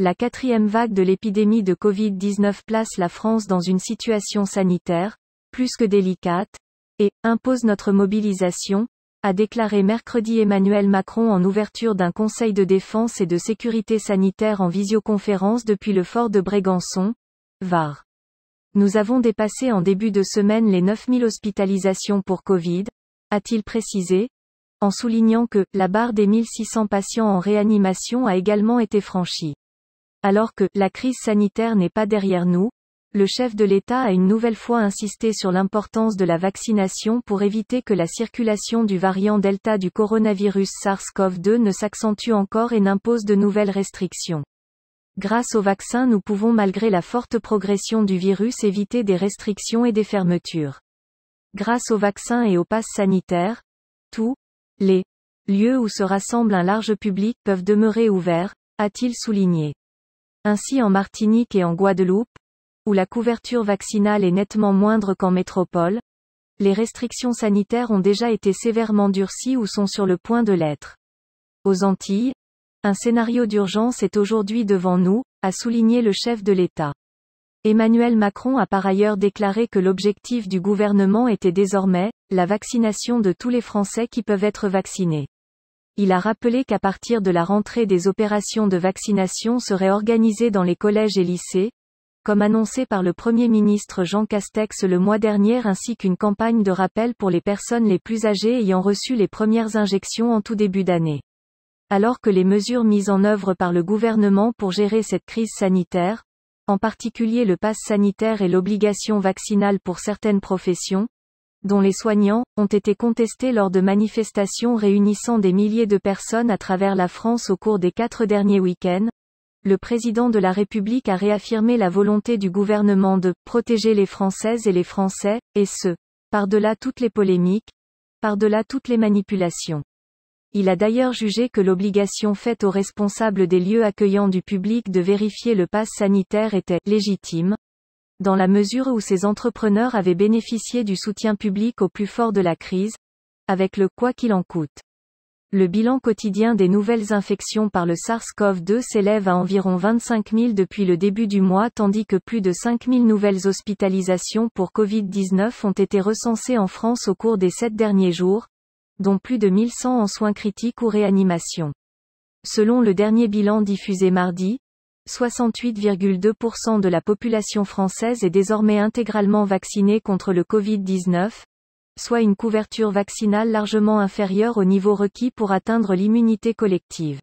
La quatrième vague de l'épidémie de Covid-19 place la France dans une situation sanitaire, plus que délicate, et impose notre mobilisation, a déclaré mercredi Emmanuel Macron en ouverture d'un conseil de défense et de sécurité sanitaire en visioconférence depuis le fort de Brégançon, Var. Nous avons dépassé en début de semaine les 9000 hospitalisations pour Covid, a-t-il précisé, en soulignant que la barre des 1600 patients en réanimation a également été franchie. Alors que la crise sanitaire n'est pas derrière nous, le chef de l'État a une nouvelle fois insisté sur l'importance de la vaccination pour éviter que la circulation du variant Delta du coronavirus SARS-CoV-2 ne s'accentue encore et n'impose de nouvelles restrictions. Grâce au vaccin nous pouvons malgré la forte progression du virus éviter des restrictions et des fermetures. Grâce au vaccin et au pass sanitaire, tous les lieux où se rassemble un large public peuvent demeurer ouverts, a-t-il souligné. Ainsi en Martinique et en Guadeloupe, où la couverture vaccinale est nettement moindre qu'en métropole, les restrictions sanitaires ont déjà été sévèrement durcies ou sont sur le point de l'être. Aux Antilles, un scénario d'urgence est aujourd'hui devant nous, a souligné le chef de l'État. Emmanuel Macron a par ailleurs déclaré que l'objectif du gouvernement était désormais la vaccination de tous les Français qui peuvent être vaccinés. Il a rappelé qu'à partir de la rentrée des opérations de vaccination seraient organisées dans les collèges et lycées, comme annoncé par le Premier ministre Jean Castex le mois dernier ainsi qu'une campagne de rappel pour les personnes les plus âgées ayant reçu les premières injections en tout début d'année. Alors que les mesures mises en œuvre par le gouvernement pour gérer cette crise sanitaire, en particulier le pass sanitaire et l'obligation vaccinale pour certaines professions, dont les soignants, ont été contestés lors de manifestations réunissant des milliers de personnes à travers la France au cours des quatre derniers week-ends, le président de la République a réaffirmé la volonté du gouvernement de protéger les Françaises et les Français, et ce, par-delà toutes les polémiques, par-delà toutes les manipulations. Il a d'ailleurs jugé que l'obligation faite aux responsables des lieux accueillants du public de vérifier le pass sanitaire était légitime, dans la mesure où ces entrepreneurs avaient bénéficié du soutien public au plus fort de la crise, avec le quoi qu'il en coûte. Le bilan quotidien des nouvelles infections par le SARS-CoV-2 s'élève à environ 25 000 depuis le début du mois tandis que plus de 5 000 nouvelles hospitalisations pour Covid-19 ont été recensées en France au cours des sept derniers jours, dont plus de 1100 en soins critiques ou réanimation. Selon le dernier bilan diffusé mardi, 68,2% de la population française est désormais intégralement vaccinée contre le Covid-19, soit une couverture vaccinale largement inférieure au niveau requis pour atteindre l'immunité collective.